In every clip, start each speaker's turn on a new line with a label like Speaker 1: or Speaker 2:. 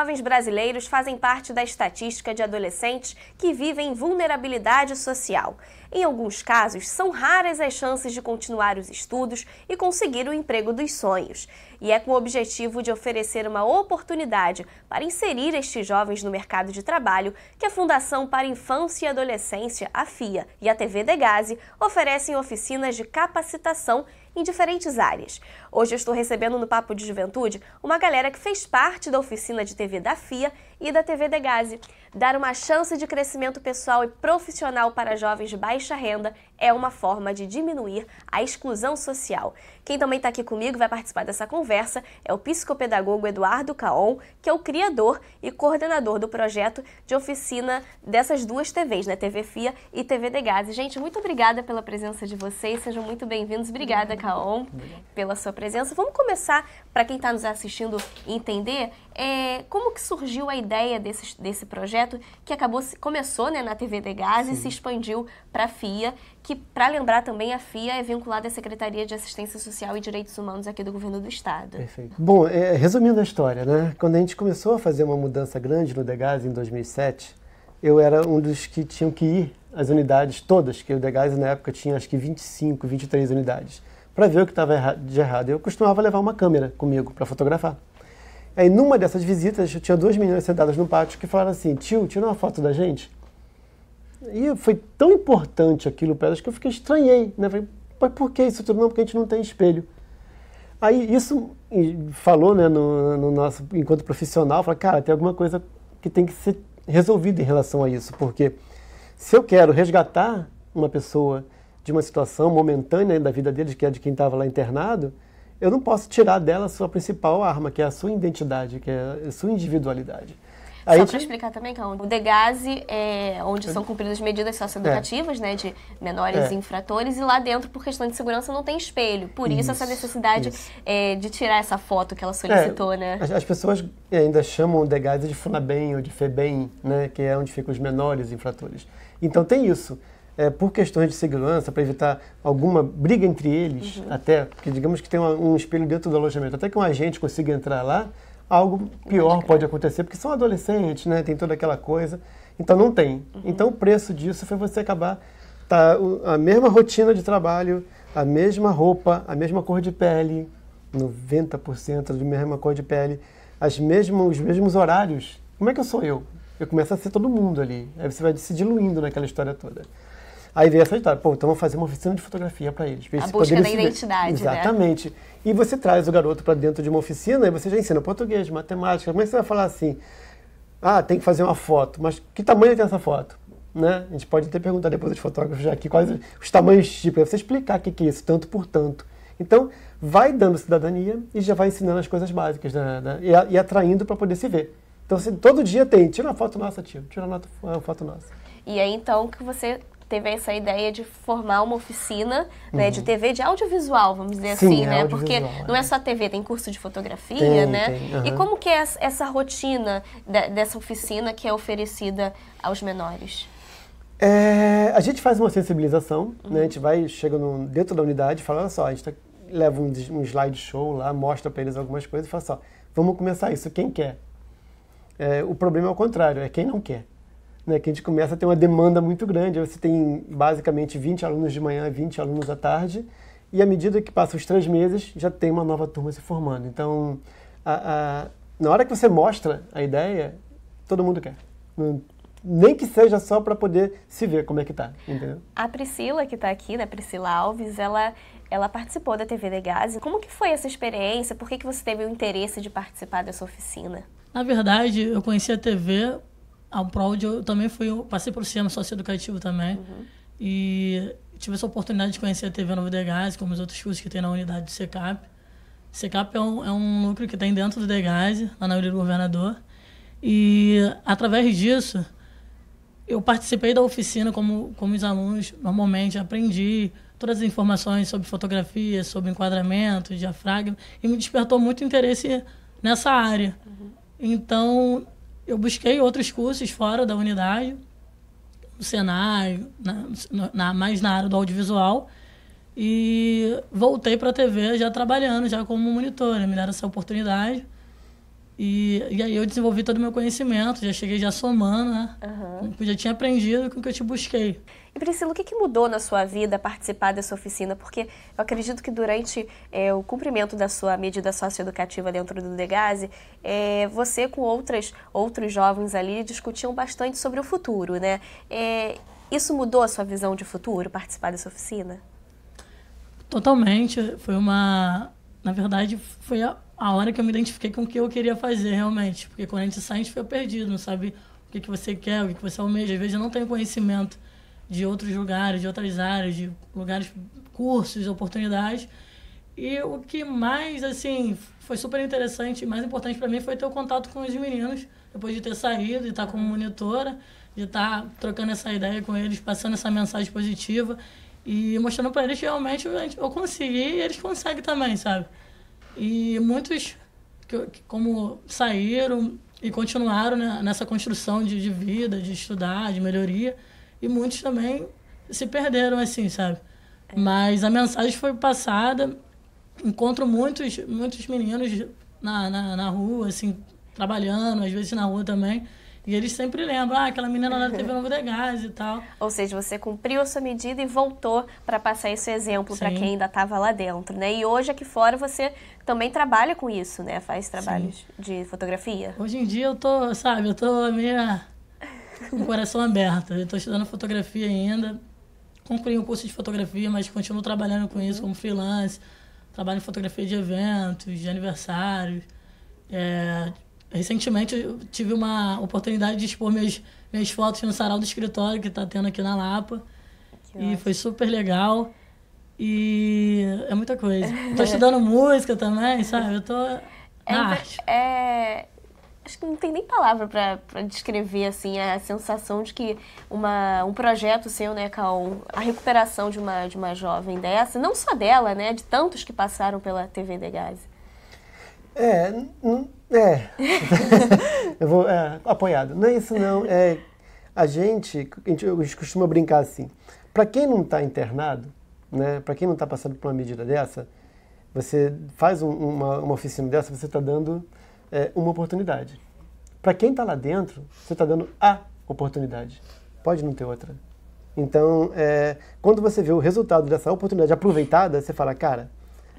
Speaker 1: jovens brasileiros fazem parte da estatística de adolescentes que vivem vulnerabilidade social. Em alguns casos, são raras as chances de continuar os estudos e conseguir o emprego dos sonhos. E é com o objetivo de oferecer uma oportunidade para inserir estes jovens no mercado de trabalho que a Fundação para Infância e Adolescência, a FIA, e a TV Degase oferecem oficinas de capacitação em diferentes áreas. Hoje eu estou recebendo no Papo de Juventude uma galera que fez parte da oficina de TV da FIA e da TV de Degase. Dar uma chance de crescimento pessoal e profissional para jovens de baixa renda é uma forma de diminuir a exclusão social. Quem também está aqui comigo vai participar dessa conversa é o psicopedagogo Eduardo Caon, que é o criador e coordenador do projeto de oficina dessas duas TVs, né? TV FIA e TV Degase. Gente, muito obrigada pela presença de vocês, sejam muito bem-vindos. Obrigada, Caon, pela sua presença. Vamos começar, para quem está nos assistindo entender, é, como que surgiu a ideia desse, desse projeto? projeto que acabou começou né, na TV de Gás Sim. e se expandiu para a FIA, que, para lembrar também, a FIA é vinculada à Secretaria de Assistência Social e Direitos Humanos aqui do Governo do Estado.
Speaker 2: Perfeito. Bom, é, resumindo a história, né? quando a gente começou a fazer uma mudança grande no Degas em 2007, eu era um dos que tinham que ir às unidades todas, que o Degas na época tinha acho que 25, 23 unidades, para ver o que estava de errado. Eu costumava levar uma câmera comigo para fotografar. Aí numa dessas visitas, tinha duas meninas sentadas no pátio que falaram assim: tio, tira uma foto da gente. E foi tão importante aquilo para elas que eu fiquei estranhei, né? Falei, mas por que isso tudo? Não, porque a gente não tem espelho. Aí isso falou, né, no, no nosso encontro profissional, falou, cara, tem alguma coisa que tem que ser resolvida em relação a isso, porque se eu quero resgatar uma pessoa de uma situação momentânea da vida deles, que é de quem estava lá internado, eu não posso tirar dela a sua principal arma, que é a sua identidade, que é a sua individualidade. Só para
Speaker 1: explicar também, que o DEGASE é onde são cumpridas medidas socioeducativas, é. né, de menores é. infratores, e lá dentro, por questão de segurança, não tem espelho. Por isso, isso essa necessidade isso. É, de tirar essa foto que ela é, solicitou, né? As, as, pessoas
Speaker 2: é, ainda chamam o DEGASE de FUNABEM ou de FEBEM, né, que é onde ficam os menores infratores. Então tem isso é, por questões de segurança, para evitar alguma briga entre eles, uhum. até, porque digamos que tem uma, um espelho dentro do alojamento, até que um agente consiga entrar lá, algo pior pode acontecer, porque são adolescentes, né? Tem toda aquela coisa. Então não tem. Uhum. Então o preço disso foi você acabar tá a mesma rotina de trabalho, a mesma roupa, a mesma cor de pele, 90% da mesma cor de pele, as mesmas, os mesmos horários. Como é que eu sou eu? Eu começo a ser todo mundo ali. Aí você vai se diluindo naquela história toda. Aí veio essa história, pô, então vamos fazer uma oficina de fotografia para eles. Pra a busca da se... identidade, né? Exatamente. Né? E você traz o garoto para dentro de uma oficina e você já ensina português, matemática. Como é que você vai falar assim? Ah, tem que fazer uma foto. Mas que tamanho tem essa foto? Né? A gente pode até perguntar depois aos fotógrafos já aqui quais os tamanhos tipo. para você explicar o que é isso, tanto por tanto. Então, vai dando cidadania e já vai ensinando as coisas básicas né, né, e, atraindo para poder se ver. Então, se, todo dia tem, tira uma foto nossa, tio, tira uma foto nossa.
Speaker 1: E é então que você teve essa ideia de formar uma oficina né, uhum. de TV, de audiovisual, vamos dizer Sim, assim, é né? Porque não é, é. só TV, tem curso de fotografia, tem, né? Tem, uhum. E como que é essa rotina dessa oficina que é oferecida aos
Speaker 3: menores?
Speaker 2: É, a gente faz uma sensibilização, uhum. né? A uhum. gente vai, chega no, dentro da unidade e fala, olha só, a gente tá, leva um, um slideshow lá, mostra para eles algumas coisas e fala só, vamos começar isso, quem quer? É, o problema é o contrário, é quem não quer né, que a gente começa a ter uma demanda muito grande. Você tem basicamente 20 alunos de manhã e 20 alunos à tarde, e à medida que passam os três meses, já tem uma nova turma se formando. Então, a, a, na hora que você mostra a ideia, todo mundo quer. nem que seja só para poder se ver como é que tá, entendeu?
Speaker 1: A Priscila que está aqui, né, Priscila Alves, ela ela participou da TV Degase. Como que foi essa experiência? Por que, que você teve o interesse de participar dessa oficina?
Speaker 3: Na verdade, eu conheci a TV a Prod, eu também fui, passei pelo sistema socioeducativo também. Uhum. E tive essa oportunidade de conhecer a TV Novo Degas, como os outros cursos que tem na unidade do SECAP. SECAP é um, é um núcleo que tem dentro do Degas, lá na unidade do Governador. E através disso, eu participei da oficina como, como os alunos normalmente aprendi todas as informações sobre fotografia, sobre enquadramento, diafragma, e me despertou muito interesse nessa área. Uhum. Então, eu busquei outros cursos fora da unidade, no Senai, na, na, mais na área do audiovisual, e voltei para a TV já trabalhando, já como monitor Me deram essa oportunidade. E, e aí eu desenvolvi todo o meu conhecimento, já cheguei já somando, né? Uhum. Já tinha aprendido com o que eu te busquei. E Priscila, o que, que mudou na sua vida participar dessa oficina? Porque
Speaker 1: eu acredito que durante é, o cumprimento da sua medida socioeducativa dentro do Degase, é, você com outras, outros jovens ali discutiam bastante sobre o futuro, né? É, isso mudou a sua visão de futuro, participar dessa oficina?
Speaker 3: Totalmente. Foi uma... Na verdade, foi a a hora que eu me identifiquei com o que eu queria fazer realmente. Porque quando a gente sai, a gente fica perdido, não sabe o que, que você quer, o que, que você almeja. Às vezes eu não tenho conhecimento de outros lugares, de outras áreas, de lugares, cursos, oportunidades. E o que mais, assim, foi super interessante e mais importante para mim foi ter o contato com os meninos, depois de ter saído e estar como monitora, de estar trocando essa ideia com eles, passando essa mensagem positiva e mostrando para eles que realmente eu consegui e eles conseguem também, sabe? E muitos, que, como saíram e continuaram né, nessa construção de, de vida, de estudar, de melhoria, e muitos também se perderam, assim, sabe? É. Mas a mensagem foi passada. Encontro muitos, muitos meninos na, na, na rua, assim, trabalhando, às vezes na rua também e eles sempre lembram, ah, aquela menina lá teve um de gás e tal. Ou seja, você cumpriu a sua medida e voltou para passar esse exemplo para
Speaker 1: quem ainda estava lá dentro, né? E hoje aqui fora você também trabalha com isso, né? Faz trabalhos Sim.
Speaker 3: de fotografia. Hoje em dia eu tô, sabe, eu tô meio com o coração aberto. Eu tô estudando fotografia ainda. Concluí o um curso de fotografia, mas continuo trabalhando com isso como freelance. Trabalho em fotografia de eventos, de aniversários. É, recentemente tive uma oportunidade de expor minhas, minhas fotos no sarau do escritório que está tendo aqui na Lapa. Que e ótimo. foi super legal. E é muita coisa. Estou estudando música também, sabe? Eu tô. É, arte.
Speaker 1: é, acho que não tem nem palavra para descrever assim a sensação de que uma, um projeto seu, né, Caon, a recuperação de uma, de uma jovem dessa, não só dela, né, de tantos que passaram pela TV Degase.
Speaker 2: É, é. eu vou. É, apoiado. Não é isso, não. É, a, gente, a gente, a gente costuma brincar assim. Para quem não está internado, né, para quem não está passando por uma medida dessa, você faz um, uma, uma, oficina dessa, você está dando é, uma oportunidade. Para quem está lá dentro, você está dando a oportunidade. Pode não ter outra. Então, é, quando você vê o resultado dessa oportunidade aproveitada, você fala, cara,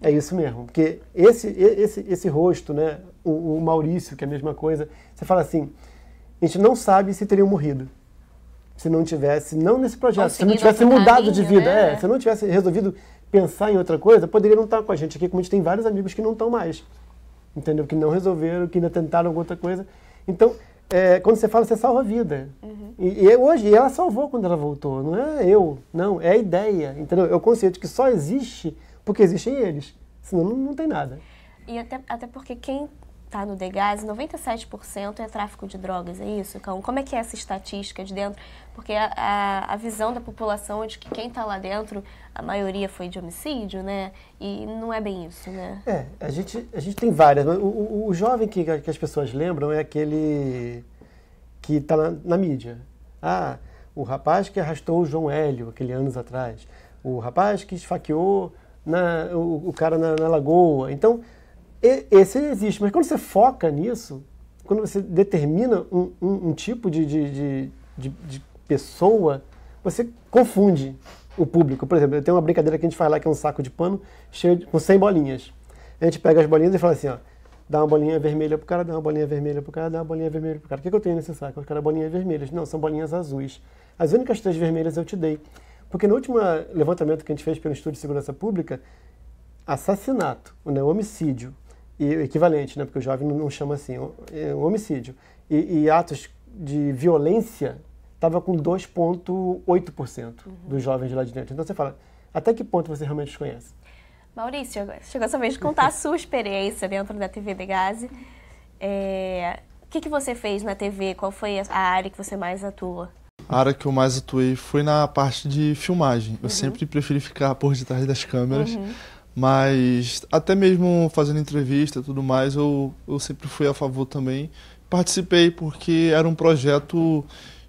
Speaker 2: é isso mesmo. Porque esse, esse, esse rosto, né, o, o Maurício, que é a mesma coisa. Você fala assim, a gente não sabe se teriam morrido se não tivesse, não nesse projeto, se não tivesse mudado caminho, de vida, né? é, se não tivesse resolvido pensar em outra coisa, poderia não estar com a gente aqui, como a gente tem vários amigos que não estão mais, entendeu? Que não resolveram, que ainda tentaram alguma outra coisa. Então, é, quando você fala, você salva a vida. Uhum. E, e, é hoje, ela salvou quando ela voltou, não é eu, não, é a ideia, entendeu? É o conceito que só existe porque existem eles, senão não, não tem nada.
Speaker 1: E até, até porque quem está no Degas, 97% é tráfico de drogas, é isso, então Como é que é essa estatística de dentro? Porque a, a, a visão da população é de que quem está lá dentro, a maioria foi de homicídio, né? E não é bem isso, né?
Speaker 2: É, a gente, a gente tem várias. O, o, o jovem que, que, as pessoas lembram é aquele que está na, na mídia. Ah, o rapaz que arrastou o João Hélio, aquele anos atrás. O rapaz que esfaqueou na, o, o cara na, na lagoa. Então, esse existe, mas quando você foca nisso, quando você determina um, um, um tipo de, de, de, de, pessoa, você confunde o público. Por exemplo, eu tenho uma brincadeira que a gente faz lá, que é um saco de pano cheio com 100 bolinhas. A gente pega as bolinhas e fala assim, ó, dá uma bolinha vermelha pro cara, dá uma bolinha vermelha pro cara, dá uma bolinha vermelha pro cara. O que, que eu tenho nesse saco? Os caras bolinhas vermelhas. Não, são bolinhas azuis. As únicas três vermelhas eu te dei. Porque no último ah, levantamento que a gente fez pelo Estúdio de Segurança Pública, assassinato, né, homicídio, e equivalente, né? Porque o jovem não chama assim, um é, homicídio. E, e atos de violência estava com 2,8% uhum. dos jovens de lá de dentro. Então você fala, até que ponto você realmente os conhece?
Speaker 1: Maurício, chegou essa vez de contar a sua experiência dentro da TV de É, o que, que você fez na TV? Qual foi a área que você mais atua?
Speaker 4: A área que eu mais atuei foi na parte de filmagem. Eu uhum. sempre preferi ficar por detrás das câmeras. Uhum mas até mesmo fazendo entrevista e tudo mais, eu, eu sempre fui a favor também. Participei porque era um projeto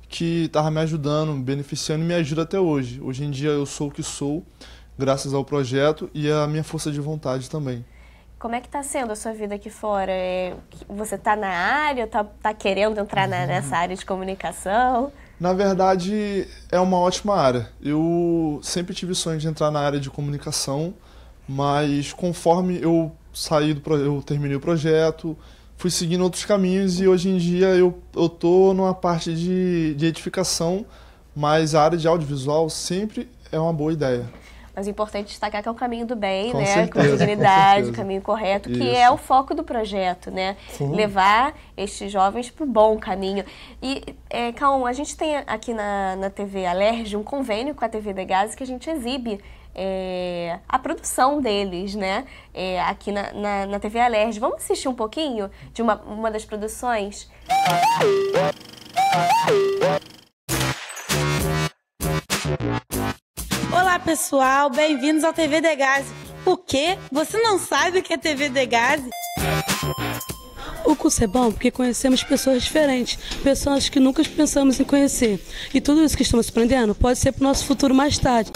Speaker 4: que estava me ajudando, me beneficiando e me ajuda até hoje. Hoje em dia eu sou o que sou, graças ao projeto e à minha força de vontade também.
Speaker 1: Como é que está sendo a sua vida aqui fora? É, você está na área, está tá querendo entrar na, nessa área de comunicação?
Speaker 4: Na verdade, é uma ótima área. Eu sempre tive sonho de entrar na área de comunicação, mas conforme eu saí do projeto, eu terminei o projeto, fui seguindo outros caminhos e hoje em dia eu, eu tô numa parte de, de edificação, mas a área de audiovisual sempre é uma boa ideia.
Speaker 1: Mas é importante destacar que é o caminho do bem, com né? Certeza, com dignidade, com o caminho correto, Isso. que é o foco do projeto, né?
Speaker 4: Sim. Levar
Speaker 1: estes jovens para o bom caminho. E, é, Calma, a gente tem aqui na, na TV Alerj um convênio com a TV Degas que a gente exibe é, a produção deles, né? É, aqui na, na, na TV Alerj. Vamos assistir um pouquinho de uma, uma das produções?
Speaker 3: Olá, pessoal. Bem-vindos ao TV Degase. O quê? Você não sabe o que é TV Degase? O curso é bom porque conhecemos pessoas diferentes, pessoas que nunca pensamos em conhecer. E tudo isso que estamos aprendendo pode ser para o nosso futuro mais tarde.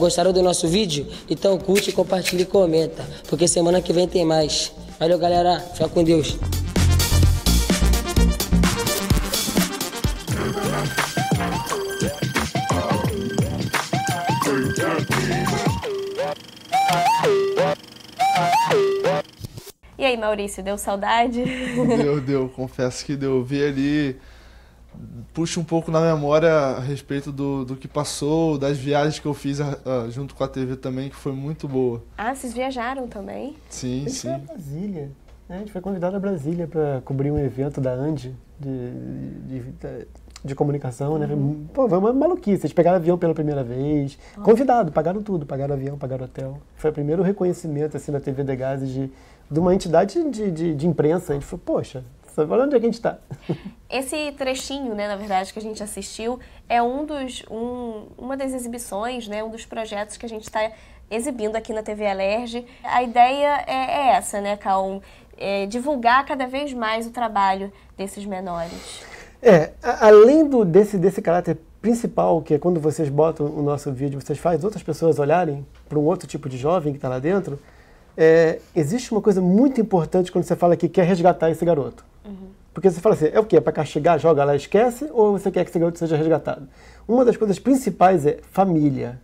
Speaker 3: Gostaram do nosso vídeo? Então curte, compartilha e comenta, porque semana que vem tem mais. Valeu, galera. Fica com Deus.
Speaker 1: E aí, Maurício, deu saudade?
Speaker 4: Deu, deu. Confesso que deu. Vi ali puxa um pouco na memória a respeito do, do que passou, das viagens que eu fiz a, ah, a, ah, junto com a TV também, que foi muito boa.
Speaker 1: Ah, vocês viajaram também?
Speaker 4: Sim, sim. Foi Brasília.
Speaker 2: Né? A gente foi convidado a Brasília para cobrir um evento da Andi de, de, de, de comunicação, né? uhum. né? Pô, foi uma maluquice. Eles pegaram avião pela primeira vez. Convidado, pagaram tudo, pagaram avião, pagaram hotel. Foi o primeiro reconhecimento assim, na TV de Gases de, de uma entidade de, de, de imprensa. A gente falou, poxa, nossa, olha onde é que a gente está.
Speaker 1: Esse trechinho, né, na verdade, que a gente assistiu é um dos, um, uma das exibições, né, um dos projetos que a gente está exibindo aqui na TV Alerj. A ideia é, é essa, né, Cal, É divulgar cada vez mais o trabalho desses menores.
Speaker 2: É, a, além do, desse, desse caráter principal, que é quando vocês botam o nosso vídeo, vocês fazem outras pessoas olharem para um outro tipo de jovem que está lá dentro, é, existe uma coisa muito importante quando você fala que quer resgatar esse garoto. Uhum. Porque você fala assim, é o quê? É para castigar, joga lá, esquece? Ou você quer que seu garoto seja resgatado? Uma das coisas principais é família.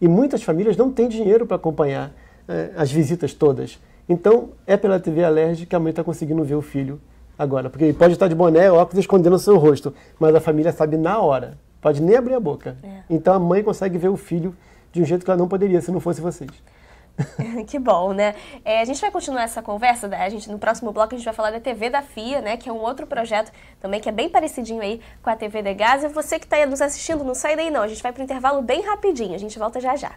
Speaker 2: E muitas famílias não têm dinheiro para acompanhar é, as visitas todas. Então, é pela TV alérgica que a mãe está conseguindo ver o filho agora. Porque ele pode estar de boné, óculos, escondendo o seu rosto. Mas a família sabe na hora. Pode nem abrir a boca. É. Então, a mãe consegue ver o filho de um jeito que ela não poderia se não fosse vocês.
Speaker 1: que bom, né? É, a gente vai continuar essa conversa, né? a gente, no próximo bloco a gente vai falar da TV da FIA, né? Que é um outro projeto também que é bem parecidinho aí com a TV de Gás. E você que está nos assistindo, não sai daí não, a gente vai para o intervalo bem rapidinho, a gente volta já já.